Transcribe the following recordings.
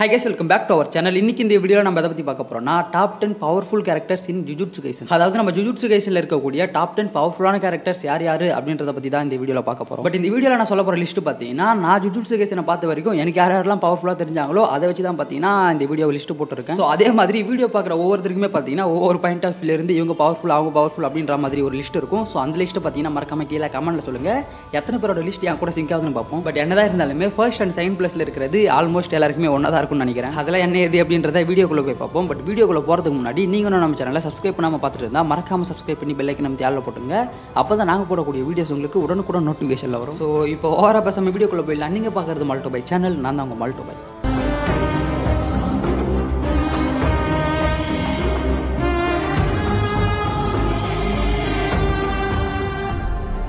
high guys welcome back to our channel இன்னைக்கு இந்த video நம்ம எதை பற்றி பார்க்க போகிறோம்னா top ten powerful characters in Jujutsu Kaisen அதாவது நம்ம ஜுஜுட்சு கைசனில் இருக்கக்கூடிய டாப் டென் பவர்ஃபுல்லான கேரக்டர்ஸ் யார் யார் அப்படின்றத பற்றி தான் இந்த வீடியோவில் பார்க்க போகிறோம் பட் இந்த வீடியோவில் நான் சொல்ல போகிற லிஸ்ட் பார்த்தீங்கன்னா நான் ஜுஜுட்சு கைசனை பார்த்த வரைக்கும் எனக்கு யார் யாரெல்லாம் பவர்ஃபுல்லாக தெரிஞ்சாங்களோ அதை வச்சு தான் பார்த்தீங்கன்னா இந்த வீடியோ லிஸ்ட் போட்டிருக்கேன் ஸோ அதே மாதிரி வீடியோ பார்க்குற ஒவ்வொருத்தருக்குமே பார்த்தீங்கன்னா ஒவ்வொரு பாயிண்ட் ஆஃப் வியூலேருந்து இவங்க பவர்ஃபுல் அவங்க பவர்ஃபுல் அப்படின்ற மாதிரி ஒரு லிஸ்ட் இருக்கும் ஸோ அந்த லிஸ்ட்டு பார்த்தீங்கன்னா மறக்காம கீழே கமெண்ட்டில் சொல்லுங்க எத்தனை பேரோட லிஸ்ட் என் கூட சிங்க் ஆகுதுன்னு பார்ப்போம் பட் என்னதான் இருந்தாலுமே ஃபர்ஸ்ட் அண்ட் செகண்ட் பிளஸ்ல இருக்கிறது ஆல்மோஸ்ட் எல்லாருக்குமே ஒன்றா தான் இருக்கும்னு நினைக்கிறேன் அதெல்லாம் என்ன எது அப்படின்றத வீடியோக்குள்ளே போய் பார்ப்போம் பட் வீடியோக்குள்ள போகிறதுக்கு முன்னாடி நீங்களும் நம்ம சேனலில் சப்ஸ்கிரைப் பண்ணாமல் பார்த்துட்டு இருந்தால் மறக்காமல் சப்ஸ்கிரைப் பண்ணி பெல்லைக்கு நம்ம தேவை போட்டுங்க அப்போ தான் நாங்கள் போடக்கூடிய வீடியோஸ் உங்களுக்கு உடனுக்குடன் நோட்டிஃபிகேஷனில் வரும் ஸோ இப்போ ஓவராக நம்ம வீடியோக்குள்ளே போயிடலாம் நீங்கள் பார்க்குறது மல்டோபை சேனல் நான் தான் உங்கள் மல்டோபை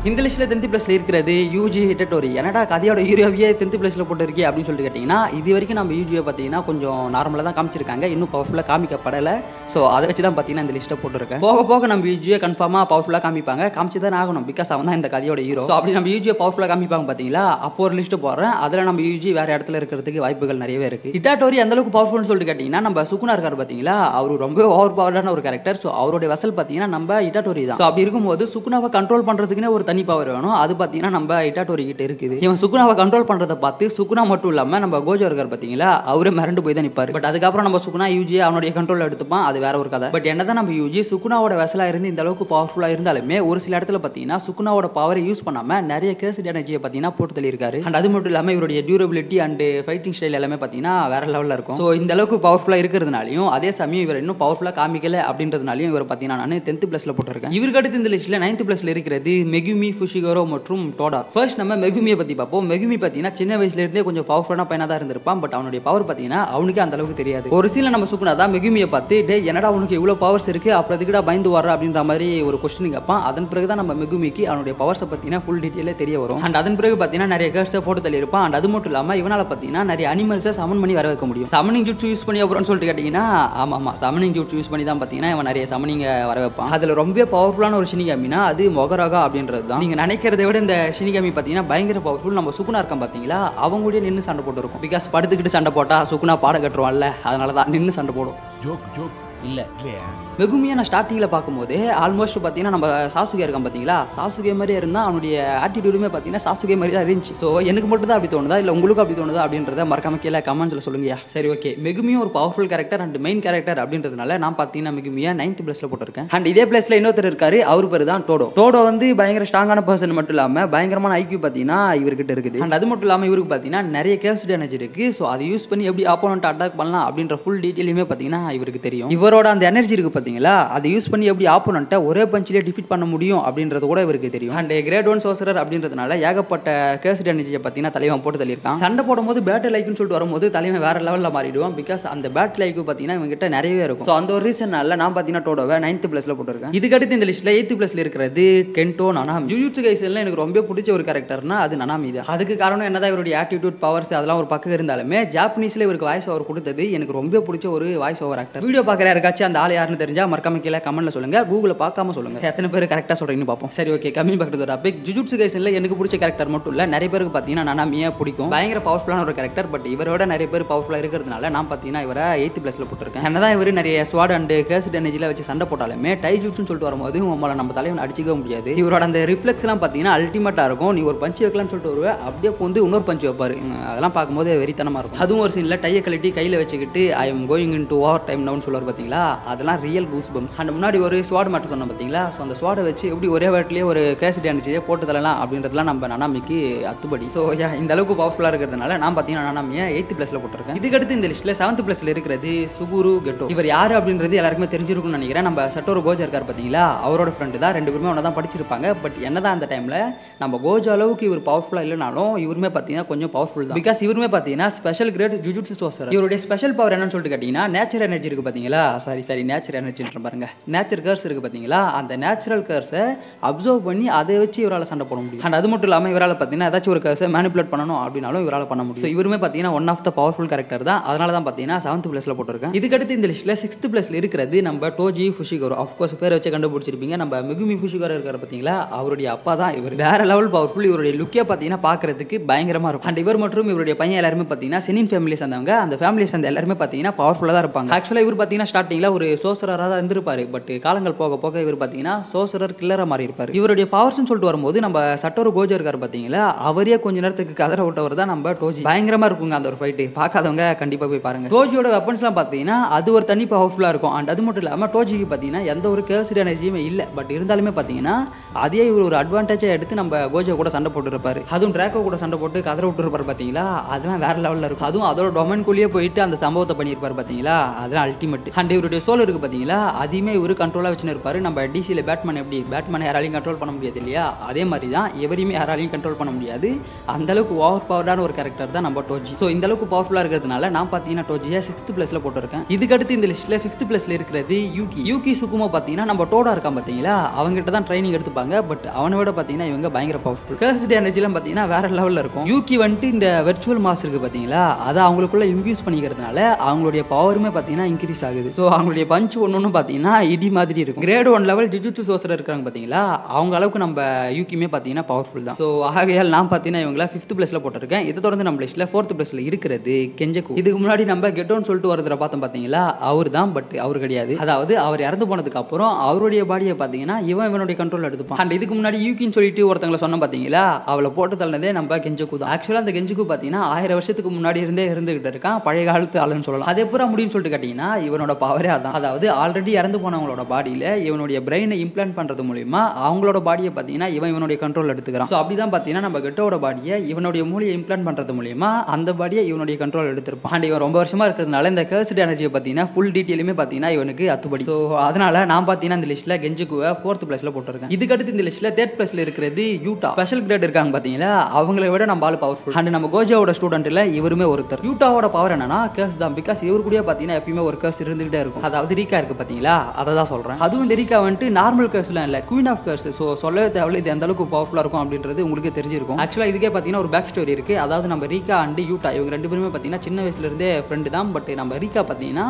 இங்கிலீஷில் டென்த் ப்ளஸில் இருக்கிறது யூஜி ஹிட்டட்டோரி என்னடா கதையோட ஹீரோவியே டென்த் ப்ளஸில் போட்டிருக்கே அப்படின்னு சொல்லிட்டு கேட்டிங்கன்னா இது வரைக்கும் நம்ம யூஜியை பார்த்தீங்கன்னா கொஞ்சம் நார்மலாக தான் காமிச்சிருக்காங்க இன்னும் பவர்ஃபுல்லாக காமிக்கப்படலை ஸோ அதை வச்சு தான் பார்த்தீங்கன்னா இந்த லிஸ்ட்டை போட்டிருக்கேன் போக போக நம்ம யூஜியை கன்ஃபார்மாக பவர்ஃபுல்லாக காமிப்பாங்க காமிச்சு தான் ஆகணும் பிகாஸ் அவன் தான் இந்த கதையோட ஹீரோ ஸோ அப்படி நம்ம யூஜியை பவர்ஃபுல்லாக காமிப்பாங்க பார்த்தீங்களா அப்போ ஒரு லிஸ்ட்டு போடுறேன் அதில் நம்ம யூஜி வேறு இடத்துல இருக்கிறதுக்கு வாய்ப்புகள் நிறையவே இருக்குது ஹிட்டாட்டோரி அந்தளவுக்கு பவர்ஃபுல்னு சொல்லிட்டு கேட்டிங்கன்னா நம்ம சுகுனா இருக்கார் பார்த்தீங்களா அவர் ரொம்ப ஓவர் பவர்டான ஒரு கேரக்டர் ஸோ அவருடைய வசல் பார்த்தீங்கன்னா நம்ம ஹிட்டாட்டோரி தான் ஸோ அப்படி இருக்கும்போது சுகுனாவை கண்ட்ரோல் பண்ணுறதுக்குன்னு ஒரு தனி பவர் வேணும் அது பார்த்தீங்கன்னா நம்ம இட்டாட்டோரி கிட்ட இருக்குது இவன் சுக்குனாவை கண்ட்ரோல் பண்றதை பார்த்து சுக்குனா மட்டும் இல்லாமல் நம்ம கோஜோ இருக்கார் பார்த்தீங்களா அவரே மிரண்டு போய் தான் நிற்பார் பட் அதுக்கப்புறம் நம்ம சுக்குனா யூஜி அவனுடைய கண்ட்ரோல் எடுத்துப்பான் அது வேற ஒரு கதை பட் என்னதான் நம்ம யூஜி சுக்குனாவோட வெசலாக இருந்து இந்த அளவுக்கு பவர்ஃபுல்லாக இருந்தாலுமே ஒரு சில இடத்துல பார்த்தீங்கன்னா சுக்குனாவோட பவரை யூஸ் பண்ணாமல் நிறைய கேஸ் எனர்ஜியை பார்த்தீங்கன்னா போட்டு தள்ளியிருக்காரு அண்ட் அது மட்டும் இல்லாமல் இவருடைய டியூரபிலிட்டி அண்ட் ஃபைட்டிங் ஸ்டைல் எல்லாமே பார்த்தீங்கன்னா வேற லெவலில் இருக்கும் ஸோ இந்த அளவுக்கு பவர்ஃபுல்லாக இருக்கிறதுனாலையும் அதே சமயம் இவர் இன்னும் பவர்ஃபுல்லா காமிக்கல அப்படின்றதுனாலையும் இவர் பார்த்தீங்கன்னா நான் டென்த் பிளஸ்ல போட்டிருக்கேன் இவருக்கு அடுத்து இந்த லிஸ்ட்ல நைன்த் பிளஸ்ல இருக்கிறது மெகுமி மெகுமி ஃபுஷிகரோ மற்றும் டோடார் ஃபர்ஸ்ட் நம்ம மெகுமியை பற்றி பார்ப்போம் மெகுமி பார்த்தீங்கன்னா சின்ன வயசுலேருந்தே கொஞ்சம் பவர்ஃபுல்லான பையனாக தான் இருந்திருப்பான் பட் அவனுடைய பவர் பார்த்தீங்கன்னா அவனுக்கு அந்த அளவுக்கு தெரியாது ஒரு சில நம்ம சுக்குனா தான் மெகுமியை பார்த்து டே என்னடா உனக்கு இவ்வளோ பவர்ஸ் இருக்குது அப்புறம் இதுக்கடா பயந்து வர அப்படின்ற மாதிரி ஒரு கொஸ்டின் கேட்பான் அதன் பிறகு தான் நம்ம மெகுமிக்கு அவனுடைய பவர்ஸை பார்த்தீங்கன்னா ஃபுல் டீட்டெயிலே தெரிய வரும் அண்ட் அதன் பிறகு பார்த்தீங்கன்னா நிறைய கேர்ஸை போட்டு தள்ளியிருப்பான் அண்ட் அது மட்டும் இல்லாமல் இவனால் பார்த்தீங்கன்னா நிறைய அனிமல்ஸை சமன் பண்ணி வர வைக்க முடியும் சமனிங் ஜூட்ஸ் யூஸ் பண்ணி அப்புறம்னு சொல்லிட்டு கேட்டிங்கன்னா ஆமாம் ஆமாம் சமனிங் ஜூட்ஸ் யூஸ் பண்ணி தான் பார்த்தீங்கன்னா இவன் நிறைய சமனிங்க வர வைப்பான் அதில் ரொம்ப பவர்ஃபுல்லான ஒரு சினிங்க அப்படின்னா அது மொகராகா அப்படின்றது தான் நீங்க நினைக்கிறத விட இந்த சினிகாமி பார்த்தீங்கன்னா பயங்கர பவர்ஃபுல் நம்ம சுகுணா பாத்தீங்களா பார்த்தீங்களா கூட நின்று சண்டை போட்டுருக்கும் பிகாஸ் படுத்துக்கிட்டு சண்டை போட்டால் சுகுணா பாட கட்டுருவான்ல அதனால தான் நின்று சண்டை போடும் ஜோக் ஜோக் இல்லை இல்லையா வெகுமையாக நான் ஸ்டார்டிங்கில் பார்க்கும்போது ஆல்மோஸ்ட் பார்த்தீங்கன்னா நம்ம சாசுகே இருக்கான் பார்த்தீங்களா சாசுகே மாதிரி இருந்தால் அவனுடைய ஆட்டிடியூடுமே பார்த்தீங்கன்னா சாசுகே மாதிரி தான் இருந்துச்சு ஸோ எனக்கு மட்டும் தான் அப்படி தோணுதா இல்லை உங்களுக்கு அப்படி தோணுதா அப்படின்றத மறக்காம கீழே கமெண்ட்ஸில் சொல்லுங்கயா சரி ஓகே மிகுமியும் ஒரு powerful character and main character அப்படின்றதுனால நான் பார்த்தீங்கன்னா மிகுமியாக நைன்த் பிளேஸில் போட்டிருக்கேன் அண்ட் இதே பிளேஸில் இன்னொருத்தர் இருக்காரு அவர் பேர் தான் டோடோ டோடோ வந்து பயங்கர ஸ்ட்ராங்கான பர்சன் மட்டும் இல்லாமல் பயங்கரமான ஐக்கியூ பார்த்தீங்கன்னா இவர்கிட்ட இருக்குது அண்ட் அது மட்டும் இல்லாமல் இவருக்கு பார்த்தீங்கன்னா நிறைய கேஸ் டேனேஜ் இருக்குது ஸோ அதை யூஸ் பண்ணி எப்படி ஆப்போனண்ட் அட்டாக் பண்ணலாம் அப்படின்ற ஃபுல் டீட்டெயிலுமே பார்த்தீங்கன்னா இவருக்கு தெரியும் இவரோட அந்த எனர்ஜி இருக்குது பார்த்தீங்கன்னா பார்த்தீங்களா அதை யூஸ் பண்ணி எப்படி ஆப்போனண்ட்டை ஒரே பஞ்சிலே டிஃபிட் பண்ண முடியும் அப்படின்றது கூட இவருக்கு தெரியும் அண்ட் கிரேட் ஒன் சோசரர் அப்படின்றதுனால ஏகப்பட்ட கேஸ் டேமேஜை பார்த்தீங்கன்னா தலைவன் போட்டு தள்ளியிருக்கான் சண்டை போடும்போது பேட் லைக்னு சொல்லிட்டு வரும்போது தலைவன் வேற லெவலில் மாறிடுவோம் பிகாஸ் அந்த பேட் லைக் பார்த்தீங்கன்னா இவங்ககிட்ட நிறையவே இருக்கும் ஸோ அந்த ஒரு ரீசனால நான் பார்த்தீங்கன்னா டோடோவை நைன்த் பிளஸில் போட்டிருக்கேன் இதுக்கடுத்து இந்த லிஸ்ட்டில் எயித்து பிளஸில் இருக்கிறது கென்டோ நனாமி ஜூஜுட்ஸு கைஸ்லாம் எனக்கு ரொம்ப பிடிச்ச ஒரு கேரக்டர்னா அது நனாமி இது அதுக்கு காரணம் என்னதான் இவருடைய ஆட்டிடியூட் பவர்ஸ் அதெல்லாம் ஒரு பக்கம் இருந்தாலுமே ஜாப்பனீஸில் இவருக்கு வாய்ஸ் ஓவர் கொடுத்தது எனக்கு ரொம்ப பிடிச்ச ஒரு வாய்ஸ் ஓவர் ஆக்டர் வீடியோ பார்க்குற யாருக்காச்சும் அந்த ஆள் யாருன்னு தெரிஞ்சு தெரிஞ்சால் மறக்காம கீழே கமெண்ட்ல சொல்லுங்க கூகுளில் பார்க்காம சொல்லுங்கள் எத்தனை பேர் கரெக்டாக சொல்கிறீங்கன்னு பார்ப்போம் சரி ஓகே கம்மி பார்க்குறது ஒரு அபிக் ஜுஜுட்ஸு கைசனில் எனக்கு பிடிச்ச கேரக்டர் மட்டும் இல்லை நிறைய பேருக்கு பார்த்தீங்கன்னா நான் நமியாக பிடிக்கும் பயங்கர பவர்ஃபுல்லான ஒரு கேரக்டர் பட் இவரோட நிறைய பேர் பவர்ஃபுல்லாக இருக்கிறதுனால நான் பார்த்தீங்கன்னா இவரை எயித்து பிளஸில் போட்டிருக்கேன் என்ன தான் இவர் நிறைய ஸ்வாட் அண்டு கேஸ் டேனேஜில் வச்சு சண்டை போட்டாலுமே டை டைஜூட்ஸ்னு சொல்லிட்டு வரும்போது உங்களை நம்ம தலைவன் அடிச்சிக்க முடியாது இவரோட அந்த ரிஃப்ளெக்ஸ்லாம் பார்த்தீங்கன்னா அல்டிமேட்டாக இருக்கும் நீ ஒரு பஞ்சு வைக்கலாம்னு சொல்லிட்டு வருவே அப்படியே வந்து இன்னொரு பஞ்சு வைப்பாரு அதெல்லாம் பார்க்கும்போது வெறித்தனமாக இருக்கும் அதுவும் ஒரு சீனில் டையை கழட்டி கையில் வச்சுக்கிட்டு I am going into overtime டவுன் சொல்லுவார் பார்த்தீங்களா அதெல்லாம் real real goosebumps and முன்னாடி ஒரு ஸ்வாட் மட்டும் சொன்னோம் பார்த்தீங்களா ஸோ அந்த ஸ்வாடை வச்சு எப்படி ஒரே வாட்டிலேயே ஒரு கேசட் அனுப்பிச்சு போட்டு தரலாம் அப்படின்றதுலாம் நம்ம நனாமிக்கு அத்துப்படி ஸோ இந்த அளவுக்கு பவர்ஃபுல்லாக இருக்கிறதுனால நான் பார்த்தீங்கன்னா நனாமியை எயித்து பிளஸில் போட்டிருக்கேன் இதுக்கடுத்து இந்த லிஸ்ட்டில் செவன்த் பிளஸில் இருக்கிறது சுகுரு கெட்டோ இவர் யார் அப்படின்றது எல்லாருக்குமே தெரிஞ்சிருக்கும்னு நினைக்கிறேன் நம்ம சட்டோர் கோஜா இருக்கார் பார்த்தீங்களா அவரோட ஃப்ரெண்டு தான் ரெண்டு பேருமே ஒன்றா தான் படிச்சிருப்பாங்க பட் என்ன தான் அந்த டைமில் நம்ம கோஜா அளவுக்கு இவர் பவர்ஃபுல்லாக இல்லைனாலும் இவருமே பார்த்தீங்கன்னா கொஞ்சம் பவர்ஃபுல் தான் பிகாஸ் இவருமே பார்த்தீங்கன்னா ஸ்பெஷல் கிரேட் ஜுஜுட்ஸ் சோசர் இவருடைய ஸ்பெஷல் பவர் என்னன்னு சொல்லிட்டு கேட்டிங்கன்னா நேச்சுரல் எனர்ஜி இருக்குது பார்த்தீங்களா சாரி சாரி நேச்சுரல் எனர்ஜி வச்சுட்டு பாருங்க நேச்சுரல் கேர்ஸ் இருக்கு பார்த்தீங்களா அந்த நேச்சுரல் கேர்ஸை அப்சர்வ் பண்ணி அதை வச்சு இவரால் சண்டை போட முடியும் அண்ட் அது மட்டும் இல்லாமல் இவரால் பார்த்தீங்கன்னா ஏதாச்சும் ஒரு கேர்ஸை மேனிபுலேட் பண்ணணும் அப்படின்னாலும் இவரால் பண்ண முடியும் ஸோ இவருமே பார்த்தீங்கன்னா one of the powerful character தான் அதனால தான் பார்த்தீங்கன்னா செவன்த் பிளேஸில் போட்டிருக்கேன் இதுக்கடுத்து இந்த லிஸ்ட்டில் சிக்ஸ்த் பிளேஸில் இருக்கிறது நம்ம டோஜி ஃபுஷிகோர் அஃப்கோர்ஸ் பேர் வச்சு கண்டுபிடிச்சிருப்பீங்க நம்ம மிகுமி ஃபுஷிகோர் இருக்கிற பார்த்தீங்களா அவருடைய அப்பா தான் இவர் வேற லெவல் பவர்ஃபுல் இவருடைய லுக்கே பார்த்தீங்கன்னா பார்க்கறதுக்கு பயங்கரமாக இருக்கும் அண்ட் இவர் மற்றும் இவருடைய பையன் எல்லாருமே பார்த்தீங்கன்னா செனின் ஃபேமிலி சேர்ந்தவங்க அந்த ஃபேமிலி சேர்ந்த எல்லாருமே பார்த்தீங்கன்னா பவர்ஃபுல்லாக தான் இருப்பாங்க ஆக்சுவலாக இவர் பார்த்தீங்கன்னா ஸ்டார்டிங்கில் ஒரு சோசரா சோசராக தான் இருந்திருப்பார் பட் காலங்கள் போக போக இவர் பார்த்தீங்கன்னா சோசரர் கில்லராக மாறி இருப்பார் இவருடைய பவர்ஸ்ன்னு சொல்லிட்டு வரும்போது நம்ம சட்டோர் கோஜர் இருக்கார் பார்த்தீங்களா அவரே கொஞ்ச நேரத்துக்கு கதற விட்டவர் தான் நம்ம டோஜி பயங்கரமாக இருக்குங்க அந்த ஒரு ஃபைட்டு பார்க்காதவங்க கண்டிப்பாக போய் பாருங்க டோஜியோட வெப்பன்ஸ்லாம் பார்த்தீங்கன்னா அது ஒரு தனி பவர்ஃபுல்லாக இருக்கும் அண்ட் அது மட்டும் இல்லாமல் டோஜிக்கு பார்த்தீங்கன்னா எந்த ஒரு கேர்சிட் எனர்ஜியுமே இல்லை பட் இருந்தாலுமே பார்த்தீங்கன்னா அதே இவர் ஒரு அட்வான்டேஜாக எடுத்து நம்ம கோஜோ கூட சண்டை போட்டுருப்பார் அதுவும் ட்ராக்கோ கூட சண்டை போட்டு கதற விட்டுருப்பார் பார்த்தீங்களா அதெல்லாம் வேற லெவலில் இருக்கும் அதுவும் அதோட டொமன்குள்ளேயே போயிட்டு அந்த சம்பவத்தை பண்ணியிருப்பார் பார்த்தீங்களா அதெல்லாம் அல்டிமேட் அண்ட் இவருடைய சோல் இருக்குது பார்த்தீங்களா இல்லை அதையுமே இவர் கண்ட்ரோலாக வச்சுன்னு இருப்பார் நம்ம டிசியில் பேட்மேன் எப்படி பேட்மேன் யாராலையும் கண்ட்ரோல் பண்ண முடியாது இல்லையா அதே மாதிரி தான் எவரையுமே யாராலையும் கண்ட்ரோல் பண்ண முடியாது அந்தளவுக்கு ஓவர் பவர்டான ஒரு கேரக்டர் தான் நம்ம டோஜி ஸோ இந்த அளவுக்கு பவர்ஃபுல்லாக இருக்கிறதுனால நான் பார்த்தீங்கன்னா டோஜியை சிக்ஸ்த் பிளஸில் போட்டிருக்கேன் இதுக்கடுத்து இந்த லிஸ்ட்டில் ஃபிஃப்த் பிளஸில் இருக்கிறது யூகி யூகி சுக்குமா பார்த்தீங்கன்னா நம்ம டோடா இருக்கான் பார்த்தீங்களா அவங்ககிட்ட தான் ட்ரைனிங் எடுத்துப்பாங்க பட் அவனை விட பார்த்தீங்கன்னா இவங்க பயங்கர பவர்ஃபுல் கேர்ஸ்டே எனர்ஜிலாம் பார்த்தீங்கன்னா வேறு லெவலில் இருக்கும் யூகி வந்துட்டு இந்த வெர்ச்சுவல் மாஸ் இருக்குது பார்த்தீங்களா அதை அவங்களுக்குள்ளே இன்க்ரீஸ் பண்ணிக்கிறதுனால அவங்களுடைய பவருமே பார்த்தீங்கன்னா இன்க்ரீஸ் ஆகுது ஸோ அவங்களுடைய பஞ்ச் ஒன்று ஒன்றும் பார்த்தீங்கன்னா இடி மாதிரி இருக்கும் கிரேட் ஒன் லெவல் ஜிஜுச்சு சோசரர் இருக்காங்க பார்த்தீங்களா அவங்க அளவுக்கு நம்ம யூகியுமே பார்த்தீங்கன்னா பவர்ஃபுல் தான் ஸோ ஆகையால் நான் பார்த்தீங்கன்னா இவங்கள ஃபிஃப்த் பிளேஸில் போட்டிருக்கேன் இதை தொடர்ந்து நம்ம லிஸ்ட்டில் ஃபோர்த் பிளேஸில் இருக்கிறது கெஞ்சக்கு இதுக்கு முன்னாடி நம்ம கெட்டோன்னு சொல்லிட்டு வரதுல பார்த்தோம் பார்த்தீங்களா அவர் தான் பட் அவர் கிடையாது அதாவது அவர் இறந்து போனதுக்கு அப்புறம் அவருடைய பாடியை பார்த்தீங்கன்னா இவன் இவனுடைய கண்ட்ரோல் எடுத்துப்பான் அண்ட் இதுக்கு முன்னாடி யூகின்னு சொல்லிட்டு ஒருத்தங்களை சொன்ன பார்த்தீங்களா அவளை போட்டு தள்ளதே நம்ம கெஞ்சக்கு தான் ஆக்சுவலாக அந்த கெஞ்சுக்கு பார்த்தீங்கன்னா ஆயிரம் வருஷத்துக்கு முன்னாடி இருந்தே இருந்துகிட்டு இருக்கான் பழைய காலத்து ஆளுன்னு சொல்லலாம் அதே பூரா முடியும்னு சொல்லிட்டு கேட்டிங்கன்னா இவனோட பவரே அதான் அதாவது ஆள் ஆல்ரெடி இறந்து போனவங்களோட பாடியில் இவனுடைய பிரெயினை இம்ப்ளான்ட் பண்ணுறது மூலிமா அவங்களோட பாடியை பார்த்தீங்கன்னா இவன் இவனுடைய கண்ட்ரோல் எடுத்துக்கிறான் ஸோ அப்படி தான் பார்த்தீங்கன்னா நம்ம கெட்டோட பாடியை இவனுடைய மூலியை இம்ப்ளான் பண்ணுறது மூலிமா அந்த பாடியை இவனுடைய கண்ட்ரோல் எடுத்திருப்பான் அண்ட் இவன் ரொம்ப வருஷமாக இருக்கிறதுனால இந்த கேர்ஸ்ட் எனர்ஜியை பார்த்தீங்கன்னா ஃபுல் டீட்டெயிலுமே பார்த்தீங்கன்னா இவனுக்கு அத்துப்படி ஸோ அதனால் நான் பார்த்தீங்கன்னா இந்த லிஸ்ட்டில் கெஞ்சுக்குவை ஃபோர்த் ப்ளஸில் போட்டிருக்கேன் இதுக்கடுத்து இந்த லிஸ்ட்டில் தேர்ட் பிளேஸில் இருக்கிறது யூட்டா ஸ்பெஷல் கிரேட் இருக்காங்க பார்த்தீங்களா அவங்கள விட நம்ம ஆள் பவர்ஃபுல் அண்ட் நம்ம கோஜாவோட ஸ்டூடெண்ட்டில் இவருமே ஒருத்தர் யூட்டாவோட பவர் என்னன்னா கேர்ஸ் தான் பிகாஸ் இவரு கூட பார்த்தீங்கன்னா எப்பயுமே ஒரு கேர்ஸ் இருந்துகிட்டே இருக்கும் அதாவது ரீக்கா இருக்கு பார்த்தீங்களா அதை தான் சொல்கிறேன் அதுவும் இந்த வந்துட்டு நார்மல் கேர்ஸ்லாம் இல்லை குயின் ஆஃப் கேர்ஸ் ஸோ சொல்லவே தேவையில்ல இது எந்த அளவுக்கு பவர்ஃபுல்லாக இருக்கும் அப்படின்றது உங்களுக்கு தெரிஞ்சிருக்கும் ஆக்சுவலாக இதுக்கே பார்த்தீங்கன்னா ஒரு பேக் ஸ்டோரி இருக்குது அதாவது நம்ம ரீகா அண்டு யூட்டா இவங்க ரெண்டு பேருமே பார்த்தீங்கன்னா சின்ன வயசுலேருந்தே ஃப்ரெண்டு தான் பட் நம்ம ரீகா பார்த்தீங்கன்னா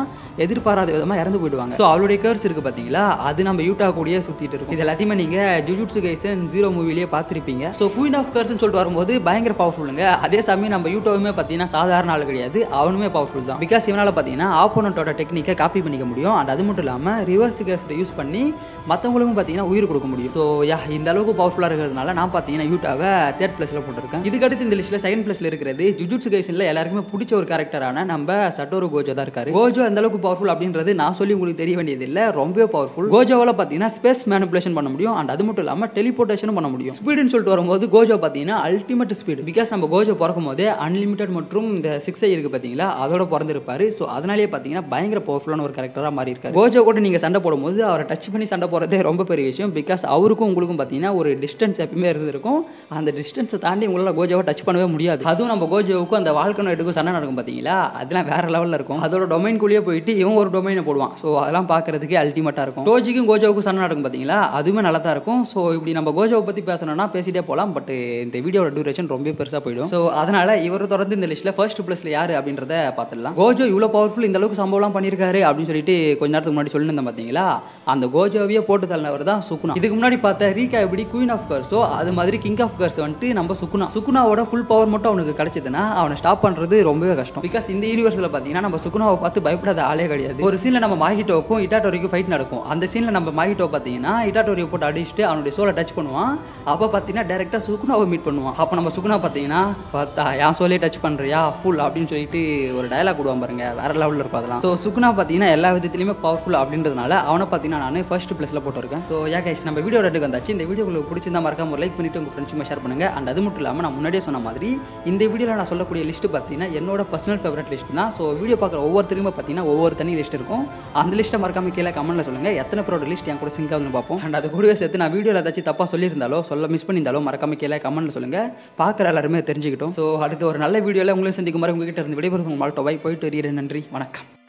எதிர்பாராத விதமாக இறந்து போயிடுவாங்க ஸோ அவளுடைய கேர்ஸ் இருக்குது பார்த்தீங்களா அது நம்ம யூட்டா கூடயே சுற்றிட்டு இருக்கும் இது எல்லாத்தையுமே நீங்கள் ஜுஜுட்ஸு கைசன் ஜீரோ மூவிலேயே பார்த்துருப்பீங்க ஸோ குயின் ஆஃப் கேர்ஸ்னு சொல்லிட்டு வரும்போது பயங்கர பவர்ஃபுல்லுங்க அதே சமயம் நம்ம யூட்டோவுமே பார்த்தீங்கன்னா சாதாரண ஆள் கிடையாது அவனுமே பவர்ஃபுல் தான் பிகாஸ் இவனால் பார்த்தீங்கன்னா ஆப்போனட்டோட டெக்னிக்கை காப்பி பண்ணிக்க முடியும் அண்ட் அது மட்டும் இல்லாமல் ரிவர்ஸ் கேஸ்ட்டை யூஸ் பண்ணி மற்றவங்களுக்கும் பார்த்தீங்கன்னா உயிர் கொடுக்க முடியும் ஸோ யா இந்த அளவுக்கு பவர்ஃபுல்லாக இருக்கிறதுனால நான் பார்த்தீங்கன்னா யூட்டாவை தேர்ட் பிளேஸில் போட்டிருக்கேன் இதுக்கடுத்து இந்த லிஸ்ட்டில் செகண்ட் பிளேஸில் இருக்கிறது ஜுஜுட்ஸ் கேஸில் எல்லாருக்குமே பிடிச்ச ஒரு கேரக்டரான நம்ம சட்டோரு கோஜோ தான் இருக்காரு கோஜோ அந்த அளவுக்கு பவர்ஃபுல் அப்படின்றது நான் சொல்லி உங்களுக்கு தெரிய வேண்டியதில்லை ரொம்பவே பவர்ஃபுல் கோஜோவில் பார்த்தீங்கன்னா ஸ்பேஸ் மேனுபுலேஷன் பண்ண முடியும் அண்ட் அது மட்டும் இல்லாமல் டெலிபோர்டேஷனும் பண்ண முடியும் ஸ்பீடுன்னு சொல்லிட்டு வரும்போது கோஜோ பார்த்தீங்கன்னா அல்டிமேட் ஸ்பீடு பிகாஸ் நம்ம கோஜோ பிறக்கும் போதே அன்லிமிட்டட் மற்றும் இந்த சிக்ஸ் ஐ இருக்குது பார்த்தீங்களா அதோட பிறந்திருப்பாரு ஸோ அதனாலேயே பார்த்தீங்கன்னா பயங்கர பவர்ஃபுல்லான ஒரு கேரக்டராக மாறி இருக்காரு கோஜோ கூட நீங்கள் சண்டை போடும்போது அவரை டச் பண்ணி சண்டை போடுறதே ரொம்ப பெரிய விஷயம் பிகாஸ் அவருக்கும் உங்களுக்கும் பார்த்தீங்கன்னா ஒரு டிஸ்டன்ஸ் எப்பயுமே இருந்திருக்கும் அந்த டிஸ்டன்ஸை தாண்டி உங்களால் கோஜோவை டச் பண்ணவே முடியாது அதுவும் நம்ம கோஜோவுக்கும் அந்த வாழ்க்கை நோய்க்கும் சண்டை நடக்கும் பார்த்தீங்களா அதெல்லாம் வேற லெவலில் இருக்கும் அதோட டொமைன்குள்ளேயே போயிட்டு இவன் ஒரு டொமைனை போடுவான் ஸோ அதெல்லாம் பார்க்கறதுக்கே அல்டிமேட்டாக இருக்கும் கோஜிக்கும் கோஜோவுக்கும் சண்டை நடக்கும் பார்த்தீங்களா அதுவுமே நல்லா தான் இருக்கும் ஸோ இப்படி நம்ம கோஜோவை பற்றி பேசணும்னா பேசிட்டே போகலாம் பட் இந்த வீடியோட டியூரேஷன் ரொம்ப பெருசாக போயிடும் ஸோ அதனால் இவர் தொடர்ந்து இந்த லிஸ்ட்டில் ஃபர்ஸ்ட் ப்ளஸில் யார் அப்படின்றத பார்த்துடலாம் கோஜோ இவ்வளோ பவர்ஃபுல் இந்த அளவுக்கு சம்பவம்லாம் பண்ணியிருக்காரு அப்படின்னு சொல்லிட்டு கொஞ்ச நேரத்துக்கு முன்னாடி சொல்லியிருந்தேன் பார்த்தீங்களா அந்த கோஜோவையே போட்டு தள்ளினவர் தான் சுக்குனா இதுக்கு முன்னாடி பார்த்த ரீகா எப்படி குயின் ஆஃப் கர்ஸோ அது மாதிரி கிங் ஆஃப் கர்ஸ் வந்துட்டு நம்ம சுக்குனா சுக்குனாவோட ஃபுல் பவர் மட்டும் அவனுக்கு கிடைச்சதுன்னா அவனை ஸ்டாப் பண்ணுறது ரொம்பவே கஷ்டம் பிகாஸ் இந்த யூனிவர்ஸில் பார்த்தீங்கன்னா நம்ம சுக்குனாவை பார்த்து பயப்படாத ஆளே கிடையாது ஒரு சீனில் நம்ம மாகிட்டோக்கும் இட்டாட்டோரிக்கும் ஃபைட் நடக்கும் அந்த சீனில் நம்ம மாகிட்டோ பார்த்தீங்கன்னா இட்டாட்டோரியை போட்டு அடிச்சுட்டு அவனுடைய சோலை டச் பண்ணுவான் அப்போ பார்த்தீங்கன்னா டேரெக்டாக சுக்குனாவை மீட் பண்ணுவான் அப்போ நம்ம சுக்குனா பார்த்தீங்கன்னா பார்த்தா என் சோலே டச் பண்ணுறியா ஃபுல் அப்படின்னு சொல்லிட்டு ஒரு டயலாக் விடுவான் பாருங்க வேற லெவலில் இருக்கும் அதெல்லாம் ஸோ சுக்குனா பார்த்தீங்கன்னா எல்லா விதத்துலையுமே பவர் பவர்ஃபுல் அப்படின்றதுனால அவனை பார்த்தீங்கன்னா நான் ஃபர்ஸ்ட் பிளேஸில் போட்டிருக்கேன் ஸோ ஏ கைஸ் நம்ம வீடியோ ரெண்டு வந்தாச்சு இந்த வீடியோ உங்களுக்கு பிடிச்சிருந்தா மறக்காம ஒரு லைக் பண்ணிட்டு உங்கள் ஃப்ரெண்ட்ஸுமே ஷேர் பண்ணுங்கள் அண்ட் அது மட்டும் இல்லாமல் நான் முன்னாடியே சொன்ன மாதிரி இந்த வீடியோவில் நான் சொல்லக்கூடிய லிஸ்ட் பார்த்தீங்கன்னா என்னோட பர்சனல் ஃபேவரட் லிஸ்ட் தான் ஸோ வீடியோ பார்க்குற ஒவ்வொருத்தருமே பார்த்தீங்கன்னா ஒவ்வொரு தனி லிஸ்ட் இருக்கும் அந்த லிஸ்ட்டை மறக்காம கீழே கமெண்ட்டில் சொல்லுங்கள் எத்தனை பேரோட லிஸ்ட் என் கூட சிங்காக வந்து பார்ப்போம் அண்ட் அது கூடவே சேர்த்து நான் வீடியோவில் ஏதாச்சும் தப்பாக சொல்லியிருந்தாலோ சொல்ல மிஸ் பண்ணியிருந்தாலோ மறக்காம கீழே கமெண்ட்டில் சொல்லுங்கள் பார்க்குற எல்லாருமே தெரிஞ்சுக்கிட்டோம் ஸோ அடுத்து ஒரு நல்ல வீடியோவில் உங்களையும் சந்திக்கும் மாதிரி உங்ககிட்ட இருந்து விடைபெறுவோம் உங்கள் மால்ட்டோ வாய் போயிட்டு வரீர் நன்றி வணக்கம்